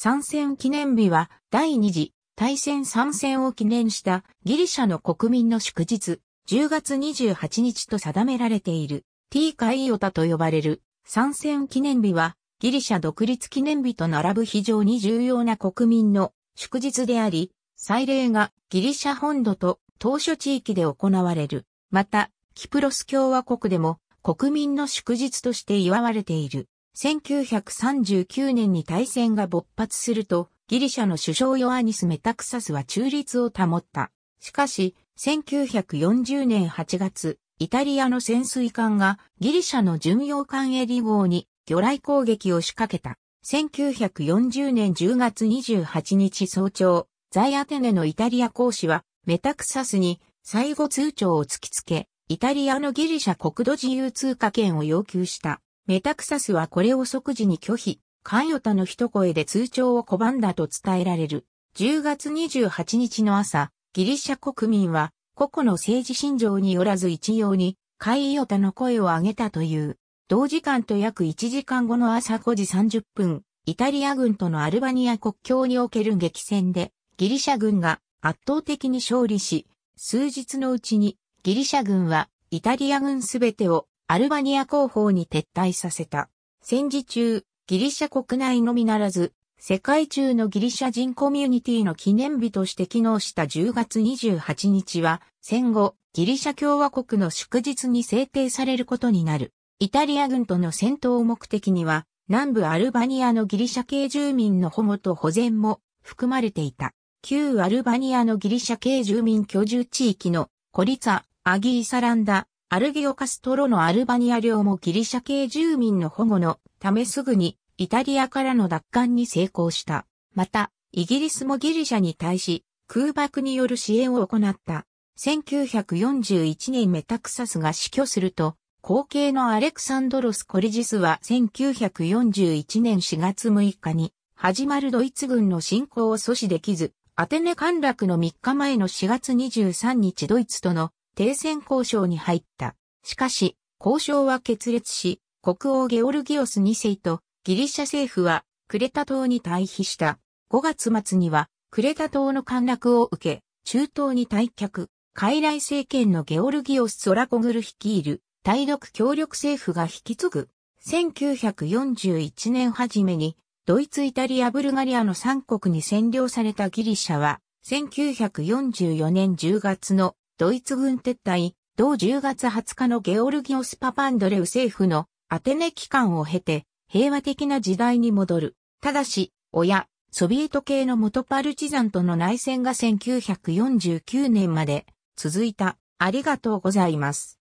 参戦記念日は第二次大戦参戦を記念したギリシャの国民の祝日、10月28日と定められている、ティーカイオタと呼ばれる参戦記念日は、ギリシャ独立記念日と並ぶ非常に重要な国民の祝日であり、祭礼がギリシャ本土と当初地域で行われる。また、キプロス共和国でも国民の祝日として祝われている。1939年に大戦が勃発すると、ギリシャの首相ヨアニス・メタクサスは中立を保った。しかし、1940年8月、イタリアの潜水艦がギリシャの巡洋艦エリ号に魚雷攻撃を仕掛けた。1940年10月28日早朝、在アテネのイタリア公使はメタクサスに最後通帳を突きつけ、イタリアのギリシャ国土自由通貨権を要求した。メタクサスはこれを即時に拒否、カイヨタの一声で通帳を拒んだと伝えられる。10月28日の朝、ギリシャ国民は、個々の政治信条によらず一様に、カイヨタの声を上げたという。同時間と約1時間後の朝5時30分、イタリア軍とのアルバニア国境における激戦で、ギリシャ軍が圧倒的に勝利し、数日のうちにギリシャ軍はイタリア軍すべてをアルバニア広報に撤退させた。戦時中、ギリシャ国内のみならず、世界中のギリシャ人コミュニティの記念日として機能した10月28日は、戦後、ギリシャ共和国の祝日に制定されることになる。イタリア軍との戦闘目的には、南部アルバニアのギリシャ系住民の保護と保全も含まれていた。旧アルバニアのギリシャ系住民居住地域のコリツァ、アギーサランダ、アルギオ・カストロのアルバニア領もギリシャ系住民の保護のためすぐにイタリアからの奪還に成功した。また、イギリスもギリシャに対し空爆による支援を行った。1941年メタクサスが死去すると、後継のアレクサンドロス・コリジスは1941年4月6日に始まるドイツ軍の侵攻を阻止できず、アテネ陥落の3日前の4月23日ドイツとの停戦交渉に入った。しかし、交渉は決裂し、国王ゲオルギオス2世とギリシャ政府はクレタ島に退避した。5月末にはクレタ島の陥落を受け、中東に退却。傀儡政権のゲオルギオス・ソラコグル率いる対独協力政府が引き継ぐ。1941年初めに、ドイツ、イタリア、ブルガリアの3国に占領されたギリシャは、1944年10月のドイツ軍撤退、同10月20日のゲオルギオス・パパンドレウ政府のアテネ期間を経て平和的な時代に戻る。ただし、親、ソビエト系の元パルチザンとの内戦が1949年まで続いた。ありがとうございます。